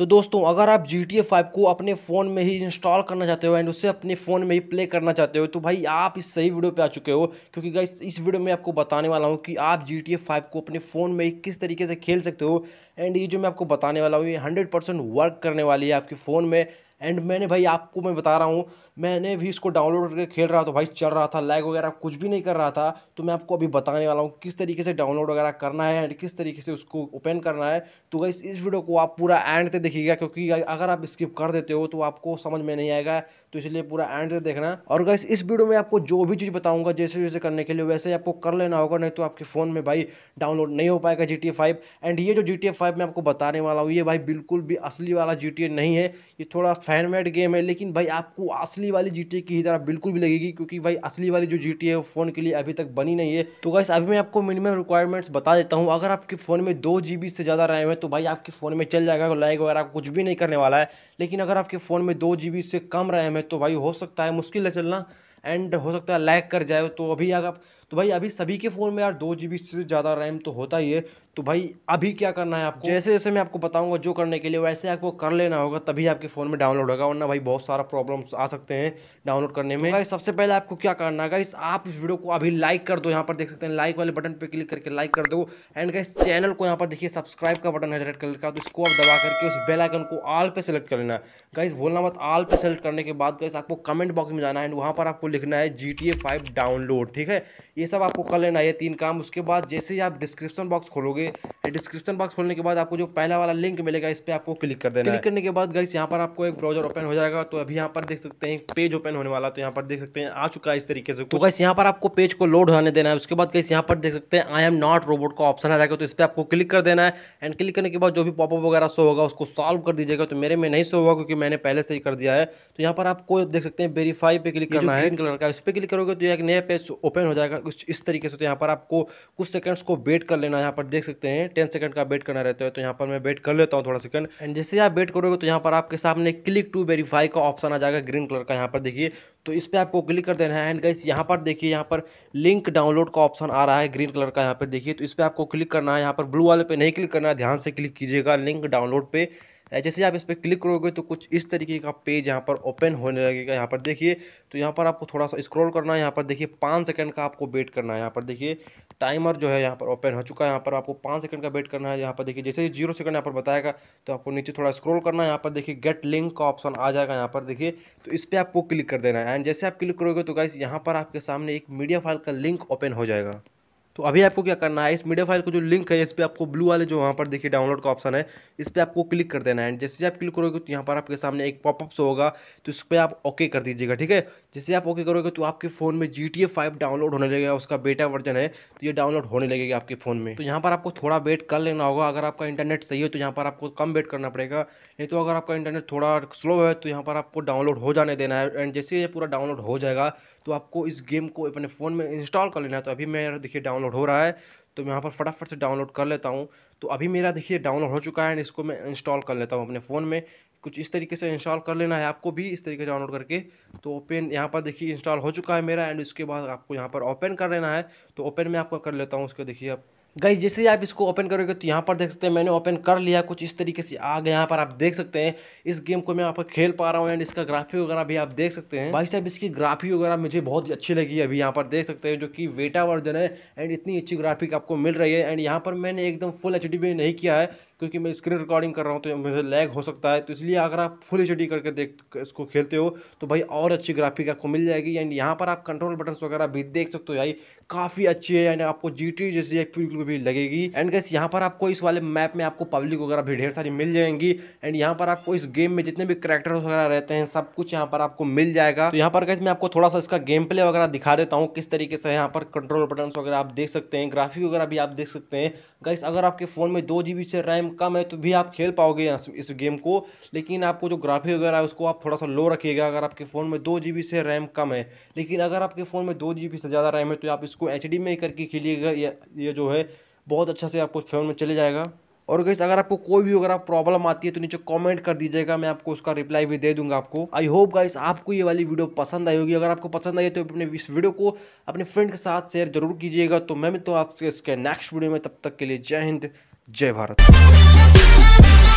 तो दोस्तों अगर आप जी टी को अपने फ़ोन में ही इंस्टॉल करना चाहते हो एंड उसे अपने फ़ोन में ही प्ले करना चाहते हो तो भाई आप इस सही वीडियो पे आ चुके हो क्योंकि गाइस इस वीडियो में आपको बताने वाला हूँ कि आप जी टी को अपने फ़ोन में ही किस तरीके से खेल सकते हो एंड ये जो मैं आपको बताने वाला हूँ ये हंड्रेड वर्क करने वाली है आपके फ़ोन में एंड मैंने भाई आपको मैं बता रहा हूँ मैंने भी इसको डाउनलोड करके खेल रहा था भाई चल रहा था लैग वगैरह कुछ भी नहीं कर रहा था तो मैं आपको अभी बताने वाला हूँ किस तरीके से डाउनलोड वगैरह करना है एंड किस तरीके से उसको ओपन करना है तो गई इस वीडियो को आप पूरा एंड तक देखिएगा क्योंकि अगर आप स्किप कर देते हो तो आपको समझ में नहीं आएगा तो इसलिए पूरा एंड तक देखना और गैस इस वीडियो में आपको जो भी चीज़ बताऊँगा जैसे जैसे करने के लिए वैसे आपको कर लेना होगा नहीं तो आपके फ़ोन में भाई डाउनलोड नहीं हो पाएगा जी टी एंड ये जो जी टी मैं आपको बताने वाला हूँ ये भाई बिल्कुल भी असली वाला जी नहीं है ये थोड़ा फैन मेड गेम है लेकिन भाई आपको असली वाली जी की ही तरह बिल्कुल भी लगेगी क्योंकि भाई असली वाली जो जी है वो फ़ोन के लिए अभी तक बनी नहीं है तो गाइस अभी मैं आपको मिनिमम रिक्वायरमेंट्स बता देता हूँ अगर आपके फ़ोन में दो जी से ज़्यादा रैम है तो भाई आपके फ़ोन में चल जाएगा लाइक वगैरह कुछ भी नहीं करने वाला है लेकिन अगर आपके फ़ोन में दो जी से कम रैम है तो भाई हो सकता है मुश्किल है चलना एंड हो सकता है लैग कर जाए तो अभी अगर आप तो भाई अभी सभी के फ़ोन में यार दो जी से ज़्यादा रैम तो होता ही है तो भाई अभी क्या करना है आपको जैसे जैसे मैं आपको बताऊंगा जो करने के लिए वैसे आपको कर लेना होगा तभी आपके फ़ोन में डाउनलोड होगा वरना भाई बहुत सारा प्रॉब्लम्स आ सकते हैं डाउनलोड करने तो में तो भाई सबसे पहले आपको क्या करना है गाइस आप इस वीडियो को अभी लाइक कर दो यहाँ पर देख सकते हैं लाइक वाले बटन पर क्लिक करके लाइक कर दो एंड गाइस चैनल को यहाँ पर देखिए सब्सक्राइब का बटन है रेड कलर का तो इसको आप दबा करके उस बेलाइकन को आल पर सेलेक्ट कर लेना है गाइस बोलना मत आल पर सेलेक्ट करने के बाद गाइस आपको कमेंट बॉक्स में जाना है एंड वहाँ पर आपको लिखना है जी टी डाउनलोड ठीक है ये सब आपको कर लेना है तीन काम उसके बाद जैसे ही आप डिस्क्रिप्शन बॉक्स खोलोगे डिस्क्रिप्शन बॉक्स खोलने के बाद आपको जो पहला वाला लिंक मिलेगा इस पर आपको क्लिक कर देना क्लिक करने के बाद गाइस यहाँ पर आपको एक ब्राउजर ओपन हो जाएगा तो अभी यहाँ पर देख सकते हैं पेज ओपन होने वाला तो यहाँ पर देख सकते हैं आ चुका है इस तरीके से तो गाइस यहाँ पर आपको पेज को लोड होने देना है उसके बाद गाइस यहाँ पर देख सकते हैं आई एम नॉट रोबोट का ऑप्शन आ जाएगा तो इस पर आपको क्लिक कर देना है एंड क्लिक करने के बाद जो भी पॉपअप वगैरह शो होगा उसको सॉल्व कर दीजिएगा तो मेरे में नहीं शो होगा क्योंकि मैंने पहले से ही कर दिया है तो यहाँ पर आपको देख सकते हैं वेरीफाई पे क्लिक करना है कलर का इस पर क्लिक करोगे तो एक नया पेज ओपन हो जाएगा कुछ इस तरीके से तो यहाँ पर आपको कुछ सेकंड्स को वेट कर लेना यहाँ पर देख सकते हैं टेन सेकंड का वेट करना रहता है तो यहाँ पर मैं वेट कर लेता हूँ थोड़ा सेकंड एंड जैसे आप वेट करोगे तो यहाँ पर आपके सामने क्लिक टू वेरीफाई का ऑप्शन आ जाएगा ग्रीन कलर का यहाँ पर देखिए तो इस पर आपको क्लिक कर देना है एंड गाइस यहाँ पर देखिए यहाँ पर लिंक डाउनलोड का ऑप्शन आ रहा है ग्रीन कलर का यहाँ पर देखिए तो इस पर आपको क्लिक करना है यहाँ पर ब्लू वाले पर नहीं क्लिक करना है ध्यान से क्लिक कीजिएगा लिंक डाउनलोड पे जैसे आप इस पर क्लिक करोगे तो कुछ इस तरीके का पेज यहाँ पर ओपन होने लगेगा यहाँ पर देखिए तो यहाँ पर आपको थोड़ा सा स्क्रॉल करना है यहाँ पर देखिए पाँच सेकंड का आपको वेट करना है यहाँ पर देखिए टाइमर जो है यहाँ पर ओपन हो चुका है यहाँ पर आपको पाँच सेकंड का वेट करना है यहाँ पर देखिए जैसे जीरो सेकंड यहाँ पर बताएगा तो आपको नीचे थोड़ा स्क्रोल करना है यहाँ पर देखिए गेट लिंक का ऑप्शन आ जाएगा यहाँ पर देखिए तो इस पर आपको क्लिक कर देना है एंड जैसे आप क्लिक करोगे तो गाइस यहाँ पर आपके सामने एक मीडिया फाइल का लिंक ओपन हो जाएगा तो अभी आपको क्या करना है इस मीडिया फाइल को जो लिंक है इस पर आपको ब्लू वाले जो वहाँ पर देखिए डाउनलोड का ऑप्शन है इस पर आपको क्लिक कर देना है जैसे आप क्लिक करोगे तो यहाँ पर आपके सामने एक पॉपअप होगा तो इस पर आप ओके कर दीजिएगा ठीक है जैसे आप ओके करोगे तो आपके फ़ोन में जी टी डाउनलोड होने लगेगा उसका बेटा वर्जन है तो ये डाउनलोड होने लगेगा आपके फ़ोन में तो यहाँ पर आपको थोड़ा वेट कर लेना होगा अगर आपका इंटरनेट सही हो तो यहाँ पर आपको कम वेट करना पड़ेगा नहीं तो अगर आपका इंटरनेट थोड़ा स्लो है तो यहाँ पर आपको डाउनलोड हो जाने देना है एंड जैसे ये पूरा डाउनलोड हो जाएगा तो आपको इस गेम को अपने फ़ोन में इंस्टॉल कर लेना है तो अभी मैं देखिए डाउनलोड हो रहा है तो मैं यहाँ पर फटाफट से डाउनलोड कर लेता हूँ तो अभी मेरा देखिए डाउनलोड हो चुका है इसको मैं इंस्टॉल कर लेता हूँ अपने फ़ोन में कुछ इस तरीके से इंस्टॉल कर लेना है आपको भी इस तरीके से डाउनलोड करके तो ओपन यहाँ पर देखिए इंस्टॉल हो चुका है मेरा एंड उसके बाद आपको यहाँ पर ओपन कर लेना है तो ओपन में आपको कर लेता हूँ उसके देखिए आप गई जैसे ही आप इसको ओपन करोगे तो यहाँ पर देख सकते हैं मैंने ओपन कर लिया कुछ इस तरीके से आ गया यहाँ पर आप देख सकते हैं इस गेम को मैं यहाँ पर खेल पा रहा हूँ एंड इसका ग्राफी वगैरह भी आप देख सकते हैं भाई साहब इसकी ग्राफी वगैरह मुझे बहुत ही अच्छी लगी अभी यहाँ पर देख सकते हैं जो कि वेटा वर्जन है एंड इतनी अच्छी ग्राफिक आपको मिल रही है एंड यहाँ पर मैंने एकदम फुल एच नहीं किया है क्योंकि मैं स्क्रीन रिकॉर्डिंग कर रहा हूँ तो मुझे लैग हो सकता है तो इसलिए अगर आप फुल एच करके देख इसको खेलते हो तो भाई और अच्छी ग्राफिक आपको मिल जाएगी एंड यहाँ पर आप कंट्रोल बटन्स वगैरह भी देख सकते हो भाई काफ़ी अच्छी है एंड आपको जी टी जैसी बिल्कुल भी लगेगी एंड गैस यहाँ पर आपको इस वाले मैप में आपको पब्लिक वगैरह भी ढेर सारी मिल जाएंगी एंड यहाँ पर आपको इस गेम में जितने भी करेक्टर वगैरह रहते हैं सब कुछ यहाँ पर आपको मिल जाएगा तो यहाँ पर गैस मैं आपको थोड़ा सा इसका गेम प्ले वगैरह दिखा देता हूँ किस तरीके से यहाँ पर कंट्रोल बटन्स वगैरह आप देख सकते हैं ग्राफिक वगैरह भी आप देख सकते हैं गैस अगर आपके फ़ोन में दो जी से रैम कम है तो भी आप खेल पाओगे इस गेम को लेकिन आपको जो ग्राफिक वगैरह है उसको आप थोड़ा सा लो रखिएगा अगर आपके फ़ोन में दो जी से रैम कम है लेकिन अगर आपके फ़ोन में दो जी से ज़्यादा रैम है तो आप इसको एच में करके खेलिएगा ये जो है बहुत अच्छा से आपको फ़ोन में चले जाएगा और गैस अगर आपको कोई भी अगर आप प्रॉब्लम आती है तो नीचे कमेंट कर दीजिएगा मैं आपको उसका रिप्लाई भी दे दूंगा आपको आई होप गाइस आपको ये वाली वीडियो पसंद आई होगी अगर आपको पसंद आई तो अपने इस वीडियो को अपने फ्रेंड के साथ शेयर जरूर कीजिएगा तो मैं मिलता हूँ आपसे इसके नेक्स्ट वीडियो में तब तक के लिए जय हिंद जय भारत